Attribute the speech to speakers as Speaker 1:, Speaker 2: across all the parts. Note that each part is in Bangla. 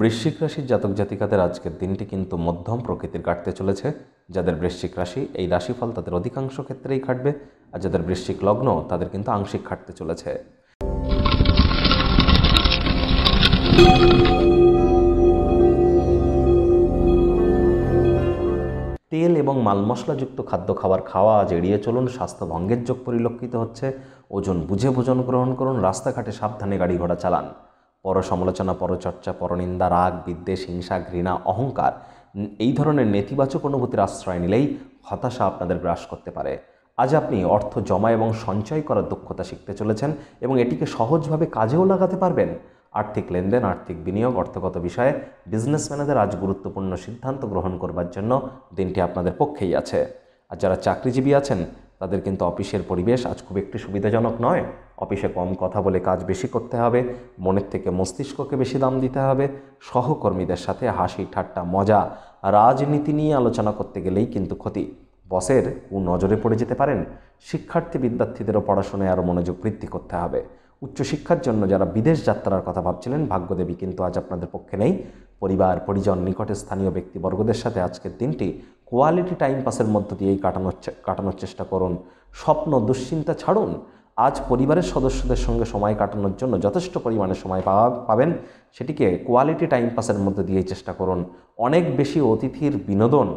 Speaker 1: বৃশ্চিক রাশির জাতক জাতিকাদের আজকের দিনটি কিন্তু মধ্যম প্রকৃতির কাটতে চলেছে যাদের বৃশ্চিক রাশি এই রাশিফল তাদের অধিকাংশ ক্ষেত্রেই খাটবে আর যাদের বৃশ্চিক লগ্ন তাদের কিন্তু আংশিক খাটতে চলেছে তেল এবং মাল মশলাযুক্ত খাদ্য খাবার খাওয়া আজ এড়িয়ে চলুন স্বাস্থ্য ভঙ্গের যোগ পরিলক্ষিত হচ্ছে ওজন বুঝে ভোজন গ্রহণ করুন রাস্তাঘাটে সাবধানে গাড়ি ঘোড়া চালান পর সমালোচনা পরচর্চা পরনিন্দা রাগ বিদ্বেষ হিংসা ঘৃণা অহংকার এই ধরনের নেতিবাচক অনুভূতির আশ্রয় নিলেই হতাশা আপনাদের গ্রাস করতে পারে আজ আপনি অর্থ জমা এবং সঞ্চয় করার দক্ষতা শিখতে চলেছেন এবং এটিকে সহজভাবে কাজেও লাগাতে পারবেন আর্থিক লেনদেন আর্থিক বিনিয়োগ অর্থগত বিষয়ে বিজনেসম্যানেদের আজ গুরুত্বপূর্ণ সিদ্ধান্ত গ্রহণ করবার জন্য দিনটি আপনাদের পক্ষেই আছে আর যারা চাকরিজীবী আছেন তাদের কিন্তু অফিসের পরিবেশ আজ খুব একটি সুবিধাজনক নয় অফিসে কম কথা বলে কাজ বেশি করতে হবে মনের থেকে মস্তিষ্ককে বেশি দাম দিতে হবে সহকর্মীদের সাথে হাসি ঠাট্টা মজা রাজনীতি নিয়ে আলোচনা করতে গেলেই কিন্তু ক্ষতি বসের নজরে পড়ে যেতে পারেন শিক্ষার্থী বিদ্যার্থীদেরও পড়াশোনায় আরও মনোযোগ বৃদ্ধি করতে হবে উচ্চশিক্ষার জন্য যারা বিদেশ যাত্রার কথা ভাবছিলেন ভাগ্যদেবী কিন্তু আজ আপনাদের পক্ষে নেই পরিবার পরিজন নিকটে স্থানীয় ব্যক্তিবর্গদের সাথে আজকের দিনটি কোয়ালিটি টাইম পাসের মধ্য দিয়েই কাটানোর কাটানোর চেষ্টা করুন স্বপ্ন দুশ্চিন্তা ছাড়ুন আজ পরিবারের সদস্যদের সঙ্গে সময় কাটানোর জন্য যথেষ্ট পরিমাণে সময় পাওয়া পাবেন সেটিকে কোয়ালিটি টাইম পাসের মধ্যে দিয়েই চেষ্টা করুন অনেক বেশি অতিথির বিনোদন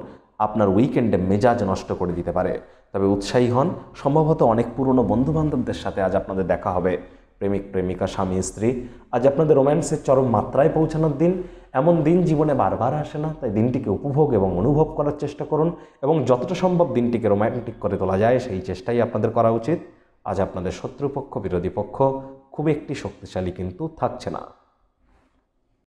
Speaker 1: আপনার উইকেন্ডে মেজাজ নষ্ট করে দিতে পারে তবে উৎসাহী হন সম্ভবত অনেক পুরনো বন্ধুবান্ধবদের সাথে আজ আপনাদের দেখা হবে প্রেমিক প্রেমিকা স্বামী স্ত্রী আজ আপনাদের রোম্যান্সের চরম মাত্রায় পৌঁছানোর দিন এমন দিন জীবনে বারবার আসে না তাই দিনটিকে উপভোগ এবং অনুভব করার চেষ্টা করুন এবং যতটা সম্ভব দিনটিকে রোম্যান্টিক করে তোলা যায় সেই চেষ্টাই আপনাদের করা উচিত আজ আপনাদের শত্রুপক্ষ বিরোধী পক্ষ খুব একটি শক্তিশালী কিন্তু থাকছে না